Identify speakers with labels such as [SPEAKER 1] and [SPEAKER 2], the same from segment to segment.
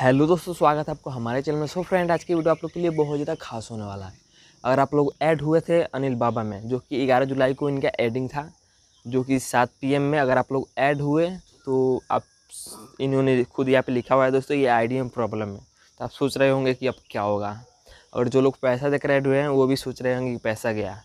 [SPEAKER 1] hello दोस्तों स्वागत है आपको हमारे चैनल में सो फ्रेंड आज की वीडियो आप लोग के लिए बहुत ज़्यादा खास होने वाला है अगर आप लोग ऐड हुए थे अनिल बाबा में जो कि 11 जुलाई को इनका एडिंग था जो कि 7 पीएम में अगर आप लोग ऐड हुए तो आप इन्होंने खुद यहाँ पे लिखा हुआ है दोस्तों ये आई में प्रॉब्लम है तो आप सोच रहे होंगे कि अब क्या होगा और जो लोग पैसा देकर ऐड हुए हैं वो भी सोच रहे होंगे कि पैसा गया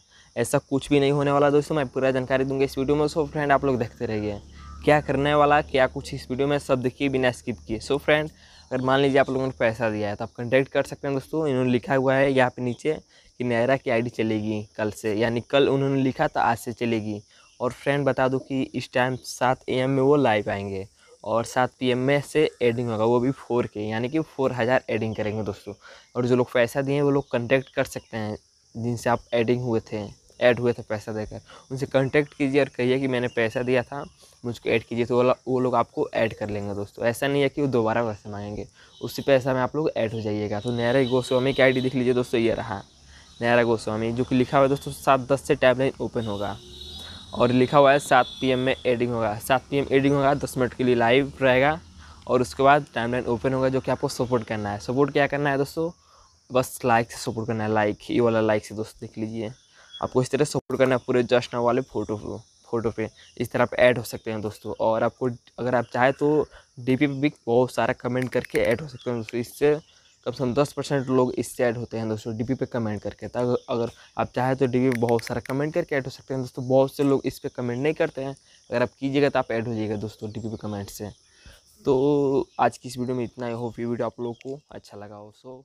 [SPEAKER 1] ऐसा कुछ भी नहीं होने वाला दोस्तों मैं पूरा जानकारी दूंगा इस वीडियो में सो फ्रेंड आप लोग देखते रहिए क्या करने वाला क्या कुछ इस वीडियो में सब देखिए बिना स्किप किए सो फ्रेंड अगर मान लीजिए आप लोगों ने पैसा दिया है तो आप कंटेक्ट कर सकते हैं दोस्तों इन्होंने लिखा हुआ है यहाँ पे नीचे कि नायरा की आईडी चलेगी कल से यानी कल उन्होंने लिखा था आज से चलेगी और फ्रेंड बता दूँ कि इस टाइम सात ए में वो लाइव आएंगे और सात पी में से एडिंग होगा वो भी फोर के यानी कि फोर हज़ार एडिंग करेंगे दोस्तों और जो लोग पैसा दिए हैं वो लोग कंटेक्ट कर सकते हैं जिनसे आप एडिंग हुए थे ऐड हुए थे पैसा देकर उनसे कांटेक्ट कीजिए और कहिए कि मैंने पैसा दिया था मुझको ऐड कीजिए तो वो वो लोग आपको ऐड कर लेंगे दोस्तों ऐसा नहीं है कि वो दोबारा वैसे मांगेंगे उसी पैसा में आप लोग ऐड हो जाइएगा तो नहरा गोस्वामी की आई दिख लीजिए दोस्तों ये रहा नहरा गोस्वामी जो कि लिखा हुआ है दोस्तों सात दस से टैबलाइन ओपन होगा और लिखा हुआ है सात पी में एडिंग होगा सात पी एडिंग होगा दस मिनट के लिए लाइव रहेगा और उसके बाद टाइमलाइन ओपन होगा जो कि आपको सपोर्ट करना है सपोर्ट क्या करना है दोस्तों बस लाइक से सपोर्ट करना है लाइक ये वाला लाइक से दोस्तों देख लीजिए आपको इस तरह सपोर्ट करना है पूरे जश्न वाले फ़ोटो को फ़ोटो पे इस तरह आप ऐड हो सकते हैं दोस्तों और आपको अगर आप चाहें तो डी पे भी बहुत सारा कमेंट करके ऐड हो सकते हैं दोस्तों इससे कम से कम दस परसेंट लोग इससे ऐड होते हैं दोस्तों डी पे कमेंट करके तो अगर आप चाहें तो डी पे बहुत सारा कमेंट करके ऐड हो सकते हैं दोस्तों बहुत से लोग इस पर कमेंट नहीं करते हैं अगर आप कीजिएगा तो आप ऐड हो जाइएगा दोस्तों डी पे कमेंट से तो आज की इस वीडियो में इतना ही होप ये वीडियो आप लोगों को अच्छा लगा हो सो